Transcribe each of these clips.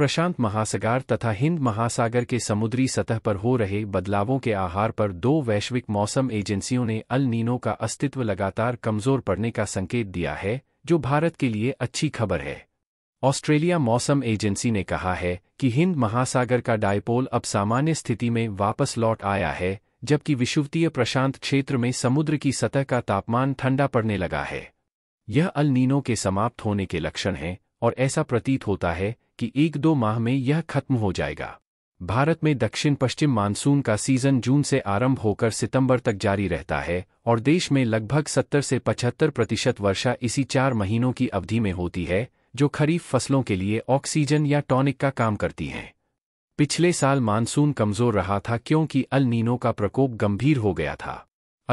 प्रशांत महासागर तथा हिंद महासागर के समुद्री सतह पर हो रहे बदलावों के आहार पर दो वैश्विक मौसम एजेंसियों ने अल नीनो का अस्तित्व लगातार कमजोर पड़ने का संकेत दिया है जो भारत के लिए अच्छी खबर है ऑस्ट्रेलिया मौसम एजेंसी ने कहा है कि हिंद महासागर का डायपोल अब सामान्य स्थिति में वापस लौट आया है जबकि विषुवतीय प्रशांत क्षेत्र में समुद्र की सतह का तापमान ठंडा पड़ने लगा है यह अल नीनो के समाप्त होने के लक्षण हैं और ऐसा प्रतीत होता है कि एक दो माह में यह खत्म हो जाएगा भारत में दक्षिण पश्चिम मानसून का सीजन जून से आरंभ होकर सितंबर तक जारी रहता है और देश में लगभग 70 से 75 प्रतिशत वर्षा इसी चार महीनों की अवधि में होती है जो खरीफ फसलों के लिए ऑक्सीजन या टॉनिक का काम करती हैं पिछले साल मानसून कमजोर रहा था क्योंकि अल नीनो का प्रकोप गंभीर हो गया था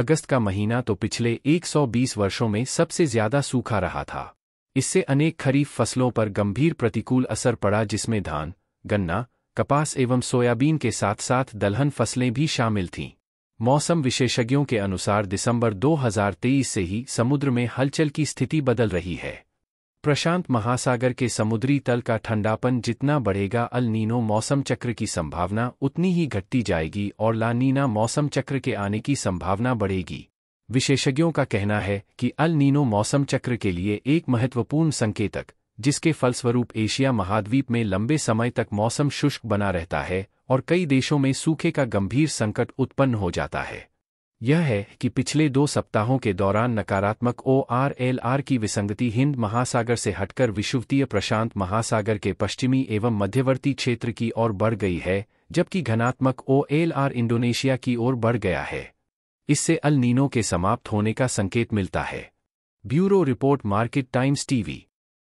अगस्त का महीना तो पिछले 120 वर्षों में सबसे ज्यादा सूखा रहा था इससे अनेक खरीफ फसलों पर गंभीर प्रतिकूल असर पड़ा जिसमें धान गन्ना कपास एवं सोयाबीन के साथ साथ दलहन फसलें भी शामिल थीं मौसम विशेषज्ञों के अनुसार दिसंबर 2023 से ही समुद्र में हलचल की स्थिति बदल रही है प्रशांत महासागर के समुद्री तल का ठंडापन जितना बढ़ेगा अल नीनो मौसम चक्र की संभावना उतनी ही घटती जाएगी और लानीना मौसम चक्र के आने की संभावना बढ़ेगी विशेषज्ञों का कहना है कि अल नीनो मौसम चक्र के लिए एक महत्वपूर्ण संकेतक जिसके फलस्वरूप एशिया महाद्वीप में लंबे समय तक मौसम शुष्क बना रहता है और कई देशों में सूखे का गंभीर संकट उत्पन्न हो जाता है यह है कि पिछले दो सप्ताहों के दौरान नकारात्मक ओ आर एल आर की विसंगति हिंद महासागर से हटकर विश्वतीय प्रशांत महासागर के पश्चिमी एवं मध्यवर्ती क्षेत्र की ओर बढ़ गई है जबकि घनात्मक ओ एल आर इंडोनेशिया की ओर बढ़ गया है इससे अल नीनो के समाप्त होने का संकेत मिलता है bureau report Market Times TV